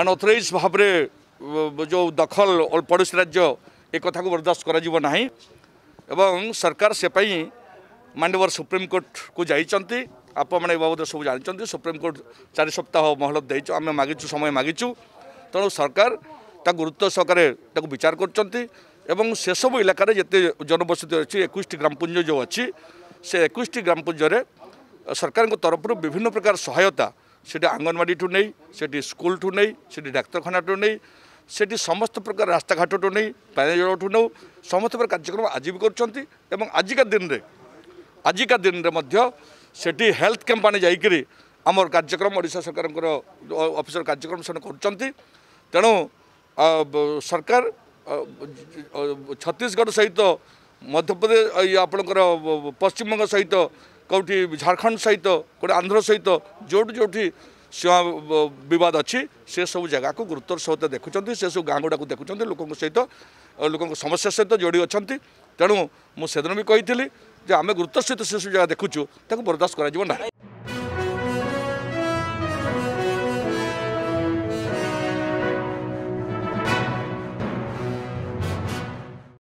unauthorised ভাবে যে দখল পড়োশী রাজ্য এ কথা বরদাস্ত করা যাব না এবং সরকার সেপাই মানবর সুপ্রিমকোর্টকু যাই আপনার এ বাবদ সব জাঁচান সুপ্রিমকোর্ট চারি সপ্তাহ মহলত দিয়েছ আমি মাগিছু সময় মাগিছু তেমন সরকার তা গুরুত্ব সহকারে তা বিচার করছেন এবং সেসব এলাকার যেতে জনবসতি অছি একুশটি গ্রামপুঞ্জ যে অছি সে একুশটি গ্রামপুঞ্জরে সরকারের তরফর বিভিন্ন প্রকার সহায়তা সেটি ଆଙ୍ଗନବାଡ଼ିଠୁ ନେଇ ସେଠି ସ୍କୁଲଠୁ ନେଇ ସେଠି ଡାକ୍ତରଖାନାଠୁ নেই সেটি সমস্ত প্রকার রাস্তাঘাটটু নেই পানীয় জলঠু নেও সমস্ত প্রকার কার্যক্রম আজি বি করছেন এবং আজিকা দিনে আজিকা দিনে মধ্য সেটি হেলথ ক্যাম্প আনি যাই আমার কার্যক্রম ওড়শা সরকার অফিসর কার্যক্রম সে করছেন তেমন সরকার ছত্তিশগড় সহ মধ্যপ্রদেশ আপনার পশ্চিমবঙ্গ সহিত कि झारखण्ड सहित के आन्ध्र सहित जोडि जो विवाद सब सेसु को गुर्तर सहित से देखुन्छ सबै गाँगुडाको देखुन लोक सहित लोक समस्या सहित जोडि अनि तेणु मदिन आमे गुसहित सबै जग्गा देखुछु त्यहाँको बरदास्तो ना